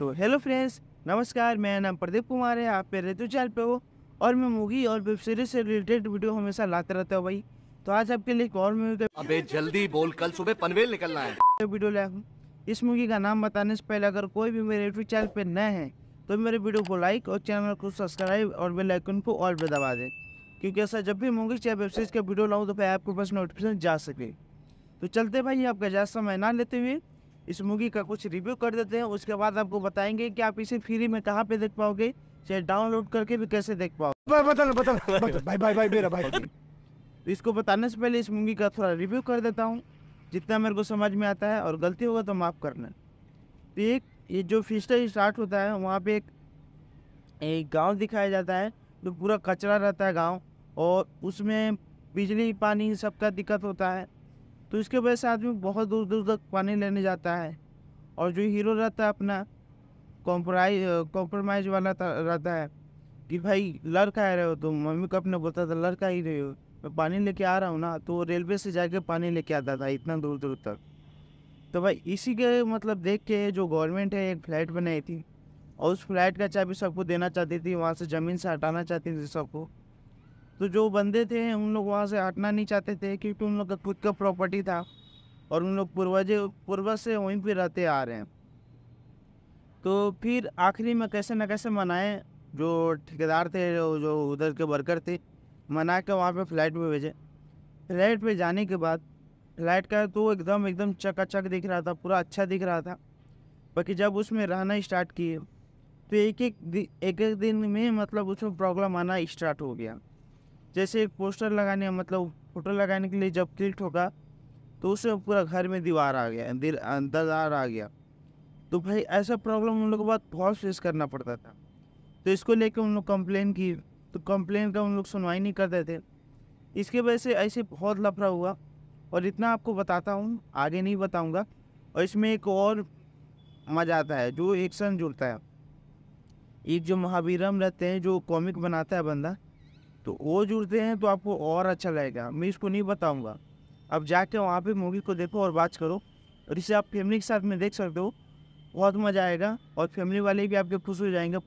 तो hello friends नमस्कार मेरा नाम प्रदीप कुमार है आप मेरे ऋतु चैनल पे हो और मैं मूवी और वेब सीरीज से रिलेटेड वीडियो हमेशा लाते रहता हूँ भाई तो आज आपके लिए एक और मूवी अबे जल्दी बोल कल सुबह पनवेल निकलना है वीडियो लाया हूँ इस मूवी का नाम बताने से पहले अगर कोई भी मेरे यूट्यूब चैनल पर नए हैं तो मेरे वीडियो को लाइक और चैनल को सब्सक्राइब और बेलाइकन को और भी दबा दें क्योंकि ऐसा जब भी मूवीज या वेब सीरीज का वीडियो लाऊँ तो फिर आपके पास नोटिफिकेशन जा सके तो चलते भाई आपका ज़्यादा समय ना लेते हुए इस मूवी का कुछ रिव्यू कर देते हैं उसके बाद आपको बताएंगे कि आप इसे फ्री में कहाँ पे देख पाओगे चाहे डाउनलोड करके भी कैसे देख पाओगे बता बता भाई भाई भाई मेरा भाई तो इसको बताने से पहले इस मूवी का थोड़ा रिव्यू कर देता हूँ जितना मेरे को समझ में आता है और गलती होगा तो माफ़ करना तो एक ये जो फिस्टर स्टार्ट होता है वहाँ पे एक एक गांव दिखाया जाता है जो पूरा कचरा रहता है गांव और उसमें बिजली पानी सबका दिक्कत होता है तो इसके वजह से आदमी बहुत दूर दूर तक पानी लेने जाता है और जो हीरो रहता है अपना कॉम्प्राइज कॉम्प्रोमाइज वाला रहता है कि भाई लड़का आ रहे हो तुम मम्मी को अपने बोलता था लड़का ही रहे हो मैं पानी लेके आ रहा हूँ ना तो रेलवे से जाके पानी लेके आता था इतना दूर दूर तक तो भाई इसी के मतलब देख के जो गवर्नमेंट है एक फ्लैट बनाई थी और उस फ्लैट का चाबी सबको देना चाहती थी वहाँ से ज़मीन से हटाना चाहती थी सबको तो जो बंदे थे उन लोग वहाँ से हटना नहीं चाहते थे क्योंकि उन लोग का खुद का प्रॉपर्टी था और उन लोग पूर्वज पूर्वज से वहीं पर रहते आ रहे हैं तो फिर आखिरी में कैसे न कैसे मनाए जो ठेकेदार थे जो जो उधर के वर्कर थे मना के वहाँ पे फ्लाइट पे भेजे फ्लाइट पे जाने के बाद फ्लाइट का तो एकदम एकदम चकाचक दिख रहा था पूरा अच्छा दिख रहा था बाकी जब उसमें रहना स्टार्ट किए तो एक एक एक एक दिन में मतलब उसमें प्रॉब्लम आना स्टार्ट हो गया जैसे एक पोस्टर लगाने मतलब फोटो लगाने के लिए जब क्लिक होगा तो उसमें पूरा घर में दीवार आ गया दरार आ गया तो भाई ऐसा प्रॉब्लम उन लोग को बहुत बहुत फेस करना पड़ता था तो इसको लेकर उन लोग कंप्लेन की तो कंप्लेन का उन लोग सुनवाई नहीं करते थे इसके वजह से ऐसे बहुत लफड़ा हुआ और इतना आपको बताता हूँ आगे नहीं बताऊँगा और इसमें एक और मज़ा आता है जो एक्शन जुड़ता है एक जो महावीरम रहते हैं जो कॉमिक बनाता है बंदा तो वो जुड़ते हैं तो आपको और अच्छा लगेगा मैं इसको नहीं बताऊँगा अब जाके वहाँ पर मूवी को देखो और बात करो और इसे आप फैमिली के साथ में देख सकते हो बहुत मज़ा आएगा और फैमिली वाले भी आपके खुश हो जाएंगे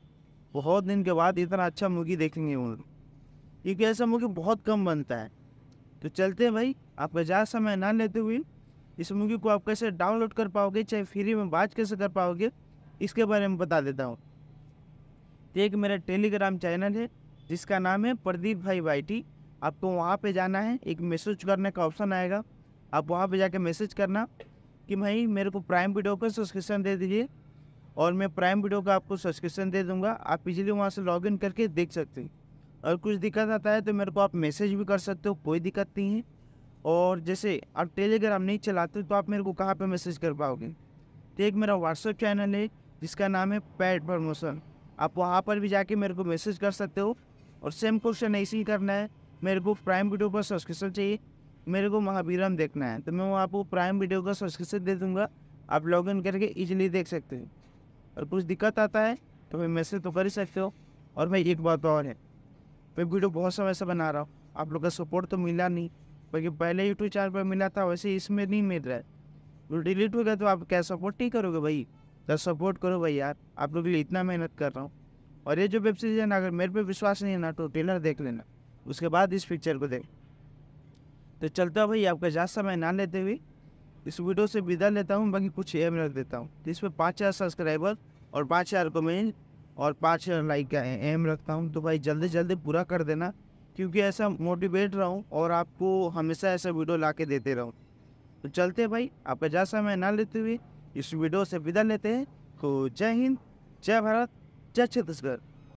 बहुत दिन के बाद इतना अच्छा मूवी देखेंगे उन क्योंकि ऐसा मूवी बहुत कम बनता है तो चलते हैं भाई आपका ज़्यादा समय ना लेते हुए इस मूवी को आप कैसे डाउनलोड कर पाओगे चाहे फ्री में बात कैसे कर पाओगे इसके बारे में बता देता हूँ एक मेरा टेलीग्राम चैनल है जिसका नाम है प्रदीप भाई वाईटी आपको वहाँ पे जाना है एक मैसेज करने का ऑप्शन आएगा आप वहाँ पे जाके मैसेज करना कि भाई मेरे को प्राइम वीडियो का सब्सक्रिप्शन दे दीजिए और मैं प्राइम वीडियो का आपको सब्सक्रिप्शन दे दूँगा आप इजीली वहाँ से लॉगिन करके देख सकते हैं और कुछ दिक्कत आता है तो मेरे को आप मैसेज भी कर सकते हो कोई दिक्कत नहीं है और जैसे आप टेलीग्राम नहीं चलाते तो आप मेरे को कहाँ पर मैसेज कर पाओगे तो एक मेरा व्हाट्सअप चैनल है जिसका नाम है पैड प्रमोशन आप वहाँ पर भी जाके मेरे को मैसेज कर सकते हो और सेम क्वेश्चन ऐसे ही करना है मेरे को प्राइम वीडियो का सब्सक्रिप्शन चाहिए मेरे को महावीरम देखना है तो मैं वो आपको प्राइम वीडियो का सब्सक्रिप्शन दे दूँगा आप लॉग इन करके ईजिली देख सकते हो और कुछ दिक्कत आता है तो मैं मैसेज तो कर ही सकते हो और मैं एक बात और है मैं वीडियो बहुत समय से बना रहा हूँ आप लोग का सपोर्ट तो मिला नहीं बल्कि पहले यूट्यूब चैनल पर मिला था वैसे इसमें नहीं मिल रहा है वो डिलीट हो गया तो आप क्या सपोर्ट नहीं करोगे भाई तो सपोर्ट करो भाई यार आप लोग के लिए इतना मेहनत कर रहा हूँ और ये जो वेब सीरीज है ना अगर मेरे पे विश्वास नहीं है ना तो ट्रेलर देख लेना उसके बाद इस पिक्चर को देख तो चलता भाई आपका ज़्यादा समय ना लेते हुए इस वीडियो से विदा लेता हूँ बाकी कुछ एम रख देता हूँ तो इस पर पाँच हज़ार सब्सक्राइबर और पाँच हज़ार कमेंट और पाँच हज़ार लाइक का एम रखता हूँ तो भाई जल्दी जल्दी पूरा कर देना क्योंकि ऐसा मोटिवेट रहा हूँ और आपको हमेशा ऐसा वीडियो ला के देते रहूँ तो चलते भाई आपका ज़्यादा समय ना लेते हुए इस वीडियो से विदा लेते हैं तो जय हिंद जय भारत Judge Chhattisgarh